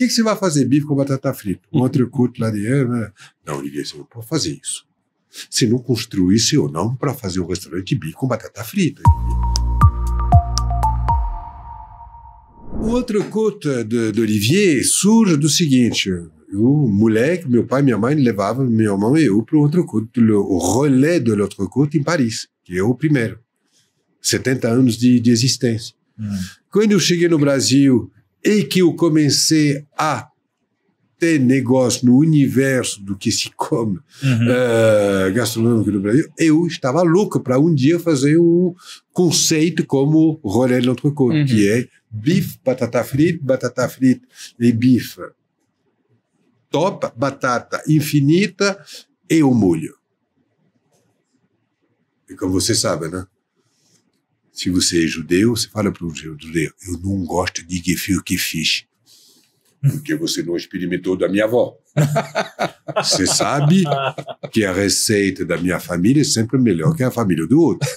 que, que você vai fazer? Bife com batata frita. Um culto lá de... Né? Não, ninguém não pode fazer isso. Se não construísse ou não para fazer um restaurante bife com batata frita. O outro culto é de Olivier surge do seguinte o moleque, meu pai e minha mãe levavam meu irmão e eu para o outro culto, o relé do outro culto em Paris, que é o primeiro. 70 anos de, de existência. Hum. Quando eu cheguei no Brasil e que eu comecei a ter negócio no universo do que se come uhum. uh, gastronômico no Brasil, eu estava louco para um dia fazer um conceito como rolê de entrecôte, uhum. que é bife, batata frita, batata frita e bife. Top, batata infinita e o um molho. E como você sabe, né? Se você é judeu, você fala para um judeu: eu não gosto de gefilte que fiz porque você não experimentou da minha avó. Você sabe que a receita da minha família é sempre melhor que a família do outro.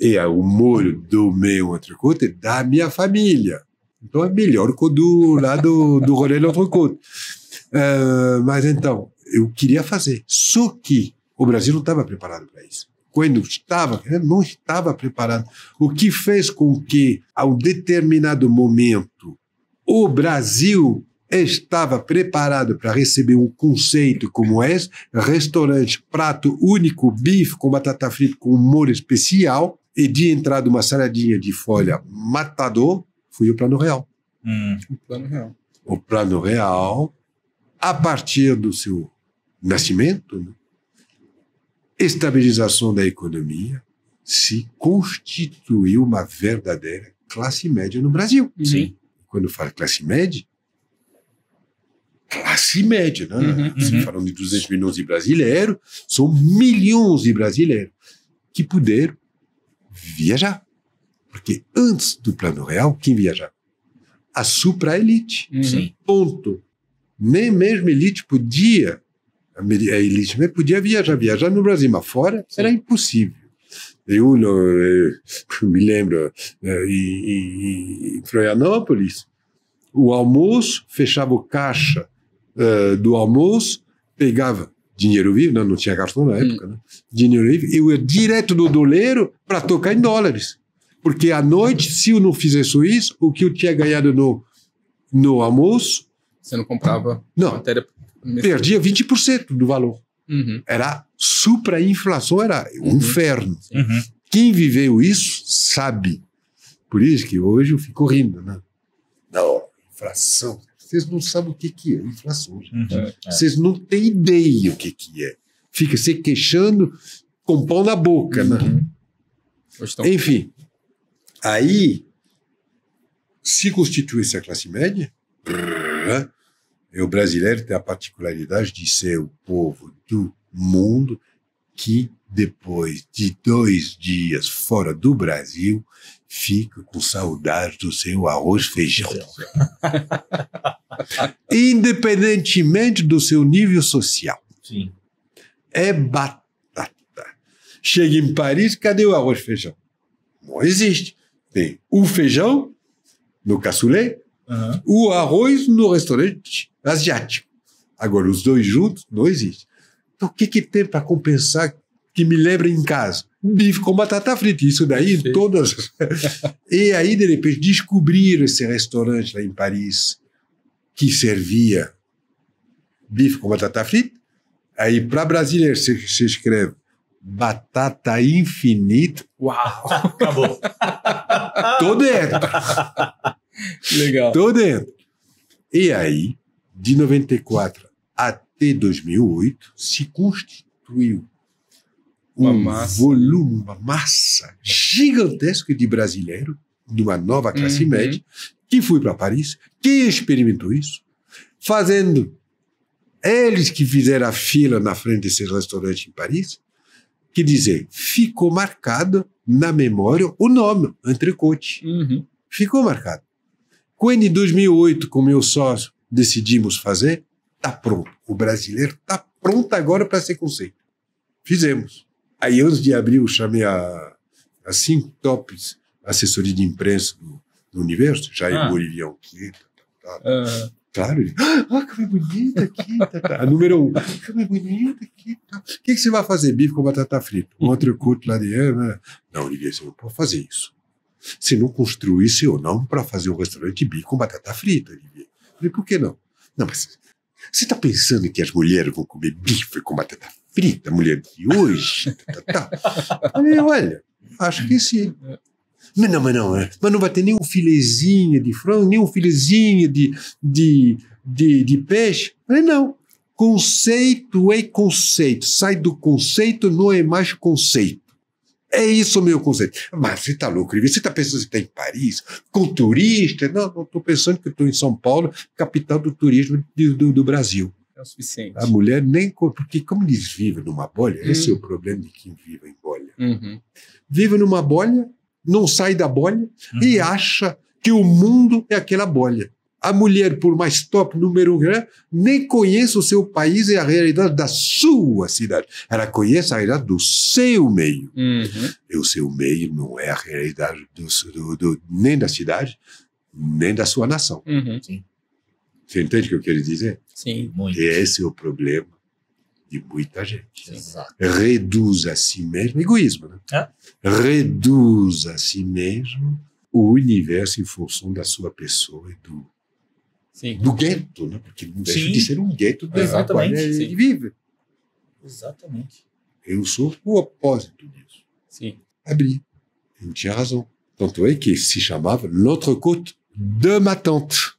E é o molho do meu entrecote é da minha família. Então é melhor que o do lado do rolê do entrecote. Uh, ah, mas então, eu queria fazer. Só que o Brasil não estava preparado para isso quando estava, não estava preparado. O que fez com que, a um determinado momento, o Brasil estava preparado para receber um conceito como esse, restaurante, prato único, bife com batata frita com humor especial, e de entrada uma saladinha de folha matador, foi o plano real. Hum. O plano real. O plano real, a partir do seu nascimento, né? estabilização da economia, se constituiu uma verdadeira classe média no Brasil. Sim. Quando fala classe média, classe média, né? Uhum, uhum. Falando de 200 milhões de brasileiros, são milhões de brasileiros que puderam viajar. Porque antes do plano real, quem viajava? A supra-elite. Uhum. Ponto. Nem mesmo elite podia a é elite podia viajar, viajar no Brasil, mas fora Sim. era impossível. Eu, eu, eu eh, me lembro, eh, em, em, Florianópolis, o almoço, fechava o caixa uh, do almoço, pegava dinheiro vivo, não, não tinha cartão na hum. época, hum. né? dinheiro vivo, eu ia direto do doleiro para tocar em dólares. Porque à noite, se eu não fizesse isso, o que eu tinha ganhado no, no almoço. Você não comprava não. matéria perdia 20% do valor. Uhum. Era supra-inflação, era o uhum. um inferno. Uhum. Quem viveu isso sabe. Por isso que hoje eu fico rindo, né? Não, inflação. Vocês não sabem o que, que é inflação. Uhum. É. Vocês não têm ideia o que, que é. Fica se queixando com pão na boca, né? Uhum. Então. Enfim, aí se constituísse a classe média, brrr, e o brasileiro tem a particularidade de ser o povo do mundo que, depois de dois dias fora do Brasil, fica com saudade do seu arroz feijão. Independentemente do seu nível social. Sim. É batata. Chega em Paris, cadê o arroz feijão? Não existe. Tem o feijão no cassoulet, Uhum. O arroz no restaurante asiático. Agora, os dois juntos não existe. Então, o que, que tem para compensar que me lembra em casa? Bife com batata frita, isso daí, Sim. todas. e aí, de repente, descobrir esse restaurante lá em Paris que servia bife com batata frita. Aí, para brasileiro, você, você escreve batata infinita. Uau! Acabou! Tô dentro! Legal. Tô dentro. E aí, de 94 até 2008, se constituiu uma um massa. volume, uma massa gigantesca de brasileiro, de uma nova classe uhum. média, que foi para Paris, que experimentou isso, fazendo eles que fizeram a fila na frente desses restaurantes em Paris, que dizer, ficou marcado na memória o nome, entrecote. Uhum. Ficou marcado. Quando em 2008, com meu sócio, decidimos fazer, está pronto. O brasileiro está pronto agora para ser conceito. Fizemos. Aí, antes de abril, chamei a, a cinco tops assessoria de imprensa do, do universo, Jair ah. Bolivião, que tá, tá, Uh. Claro, ele, ah, como é bonita aqui, tá, tá. número um, como é bonita aqui. Tá. O que, que você vai fazer? Bife com batata frita, um outro culto lá de ano. Né? Não, Olivier, você não pode fazer isso se não construísse ou não para fazer um restaurante bi com batata frita. Eu falei, por que não? Não, mas você está pensando que as mulheres vão comer bife com batata frita, mulher de hoje? tá, tá. tá. Falei, olha, acho que sim. Mas não, mas não, é, mas não vai ter nem um filezinho de frango, nem um filezinho de, de, de, de peixe. Falei, não. Conceito é conceito. Sai do conceito, não é mais conceito. É isso o meu conceito. Mas você está louco, você está pensando que está em Paris, com turista? Não, não estou pensando que estou em São Paulo, capital do turismo do, do, do Brasil. É o suficiente. A mulher nem. Porque, como eles vivem numa bolha, hum. esse é o problema de quem vive em bolha. Uhum. Vive numa bolha, não sai da bolha uhum. e acha que o mundo é aquela bolha a mulher, por mais top número um, nem conhece o seu país e a realidade da sua cidade. Ela conhece a realidade do seu meio. Uhum. E o seu meio não é a realidade do, do, do, nem da cidade, nem da sua nação. Uhum. Você entende o que eu quero dizer? Sim, muito. E esse é o problema de muita gente. Exato. Reduz a si mesmo, egoísmo, né? É? Reduz a si mesmo o universo em função da sua pessoa e do Sim. do gueto, né? porque não deixa Sim. de ser um gueto da qual ele vive. Exatamente. Eu sou o opósito disso. Sim. É Abri. Ele tinha razão. Tanto é que se chamava L'autre côte de ma tante.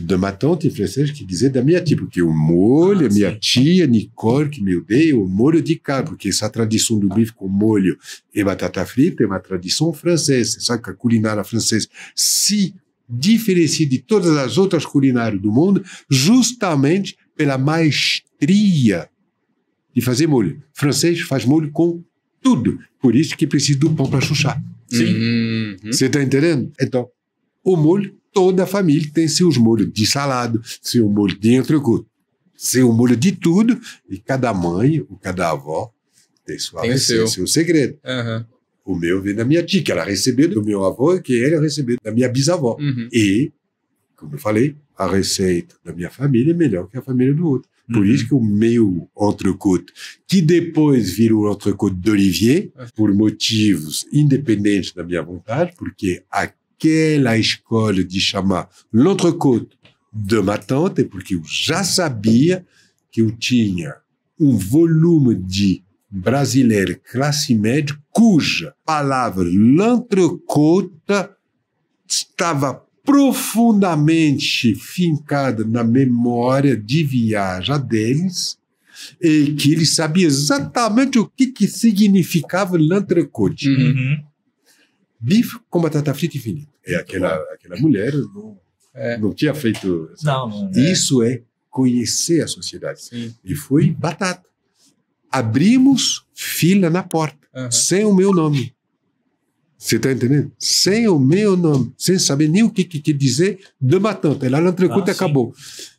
De ma tante em francês, que dizia da minha tia, porque o molho, ah, minha tia Nicole, que me odeia, o molho de carne, porque essa tradição do bife com molho e batata frita é uma tradição francesa, sabe que a culinária francesa se diferencia de todas as outras culinárias do mundo justamente pela maestria de fazer molho. O francês faz molho com tudo. Por isso que precisa do pão para chuchar. Sim. Uhum, uhum. Você uhum. está entendendo? Então, o molho, toda a família tem seus molhos de salado, seu molho de entrecô, seu molho de tudo. E cada mãe, ou cada avó, tem, sua tem seu. seu segredo. Uhum. O meu vem da minha tia, que ela recebeu do meu avô, que ele recebeu da minha bisavó. Uhum. E, como eu falei, a receita da minha família é melhor que a família do outro. Por uhum. isso que o meu entrecôte, que depois virou o entrecôte d'Olivier, é. por motivos independentes da minha vontade, porque aquela escolha de chamar l'entrecôte de ma tante, é porque eu já sabia que eu tinha um volume de brasileira, classe média, cuja palavra lantrecota estava profundamente fincada na memória de viagem deles e que ele sabia exatamente o que, que significava l'entrecôte. Uhum. Bife com batata frita e É aquela, aquela mulher não, é. não tinha feito. Não, não, Isso é. é conhecer a sociedade. Sim. E foi batata abrimos fila na porta, uhum. sem o meu nome. Você está entendendo? Sem o meu nome, sem saber nem o que, quer que dizer, de matante. Tá lá no entrecote ah, acabou.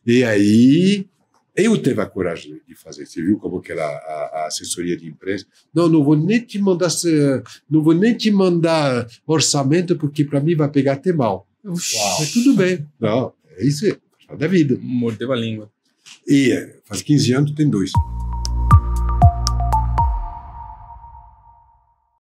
E aí, eu teve a coragem de fazer. Você viu como que era a, a, assessoria de imprensa? Não, não vou nem te mandar, não vou nem te mandar orçamento, porque para mim vai pegar até mal. mas tudo bem. Não, é isso, é da vida. Mordeu a língua. E é, faz 15 anos, tem dois.